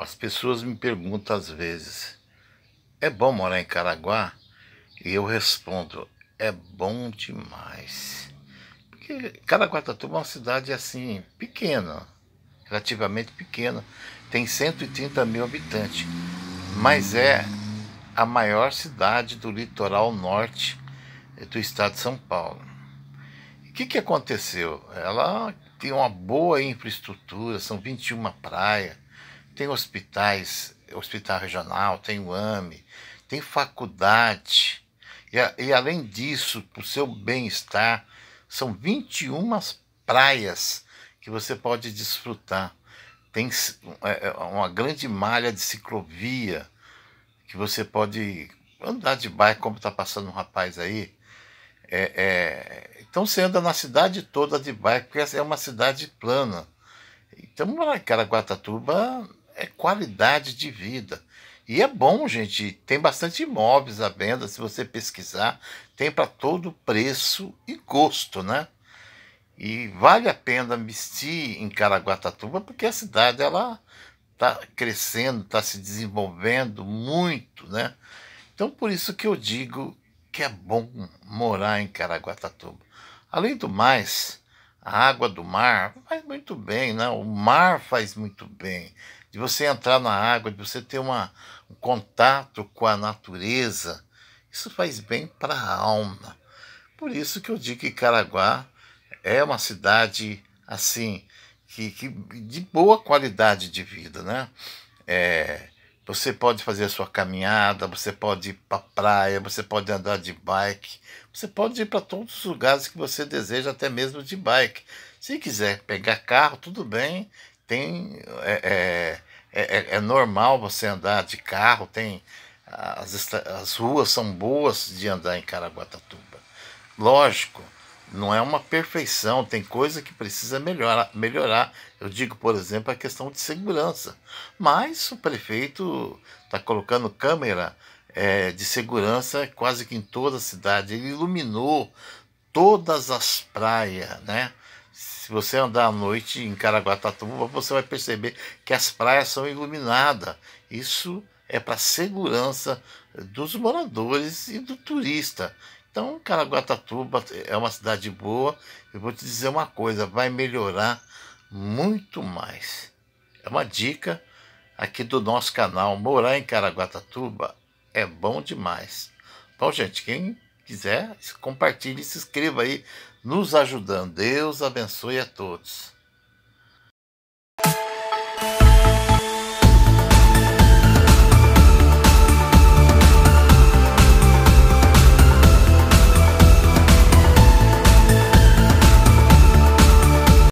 As pessoas me perguntam às vezes: é bom morar em Caraguá? E eu respondo: é bom demais. Porque Caraguatatuba tá é uma cidade assim, pequena, relativamente pequena, tem 130 mil habitantes, mas é a maior cidade do litoral norte do estado de São Paulo. O que, que aconteceu? Ela tem uma boa infraestrutura, são 21 praias tem hospitais, hospital regional, tem o AME, tem faculdade. E, e além disso, para o seu bem-estar, são 21 praias que você pode desfrutar. Tem é, é, uma grande malha de ciclovia que você pode andar de bike, como está passando um rapaz aí. É, é... então você anda na cidade toda de bike, porque é uma cidade plana. Então, Caraguatatuba é qualidade de vida. E é bom, gente. Tem bastante imóveis à venda, se você pesquisar, tem para todo preço e gosto, né? E vale a pena investir em Caraguatatuba, porque a cidade ela está crescendo, está se desenvolvendo muito, né? Então por isso que eu digo que é bom morar em Caraguatatuba. Além do mais, a água do mar faz muito bem, né? O mar faz muito bem. De você entrar na água, de você ter uma, um contato com a natureza, isso faz bem para a alma. Por isso que eu digo que Caraguá é uma cidade assim que, que de boa qualidade de vida, né? É, você pode fazer a sua caminhada, você pode ir para praia, você pode andar de bike, você pode ir para todos os lugares que você deseja, até mesmo de bike. Se quiser pegar carro, tudo bem, tem é, é, é, é, é normal você andar de carro, tem as, as ruas são boas de andar em Caraguatatuba. Lógico, não é uma perfeição, tem coisa que precisa melhorar, melhorar. Eu digo, por exemplo, a questão de segurança. Mas o prefeito está colocando câmera é, de segurança quase que em toda a cidade. Ele iluminou todas as praias, né? Se você andar à noite em Caraguatatuba, você vai perceber que as praias são iluminadas. Isso é para a segurança dos moradores e do turista. Então, Caraguatatuba é uma cidade boa. Eu vou te dizer uma coisa, vai melhorar muito mais. É uma dica aqui do nosso canal. Morar em Caraguatatuba é bom demais. Bom, gente, quem quiser, compartilhe, se inscreva aí, nos ajudando. Deus abençoe a todos.